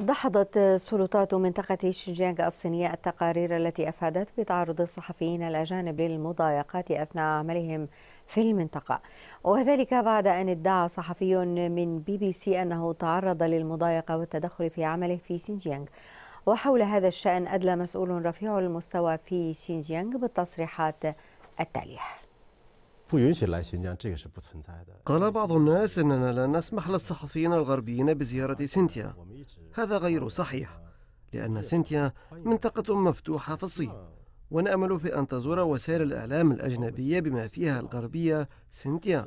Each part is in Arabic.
دحضت سلطات منطقة شينجيانغ الصينية التقارير التي أفادت بتعرض الصحفيين الأجانب للمضايقات أثناء عملهم في المنطقة وذلك بعد أن ادعى صحفي من بي بي سي أنه تعرض للمضايقة والتدخل في عمله في شينجيانغ وحول هذا الشأن أدلى مسؤول رفيع المستوى في شينجيانغ بالتصريحات التالية قال بعض الناس أننا لا نسمح للصحفيين الغربيين بزيارة سينتيا هذا غير صحيح لأن سنتيا منطقة مفتوحة في الصين ونأمل في أن تزور وسائل الإعلام الأجنبية بما فيها الغربية سنتيا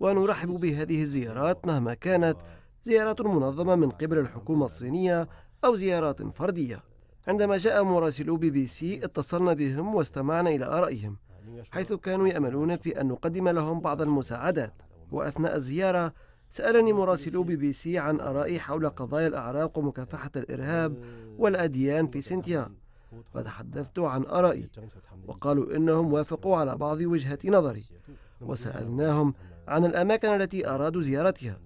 ونرحب بهذه الزيارات مهما كانت زيارات منظمة من قبل الحكومة الصينية أو زيارات فردية عندما جاء مراسلو بي بي سي اتصلنا بهم واستمعنا إلى آرائهم حيث كانوا يأملون في أن نقدم لهم بعض المساعدات وأثناء الزيارة سألني مراسلو بي بي سي عن آرائي حول قضايا الأعراق ومكافحة الإرهاب والأديان في سنتيا فتحدثت عن آرائي وقالوا إنهم وافقوا على بعض وجهة نظري وسألناهم عن الأماكن التي أرادوا زيارتها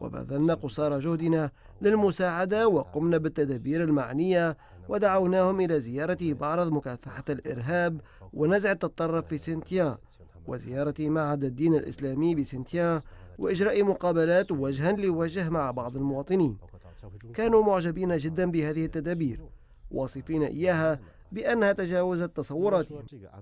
وبذلنا قصارى جهدنا للمساعدة وقمنا بالتدابير المعنية ودعوناهم إلى زيارة معرض مكافحة الإرهاب ونزع التطرف في سنتيا وزيارة معهد الدين الإسلامي بسنتيان وإجراء مقابلات وجها لوجه مع بعض المواطنين كانوا معجبين جدا بهذه التدابير واصفين إياها بأنها تجاوزت تصوراتهم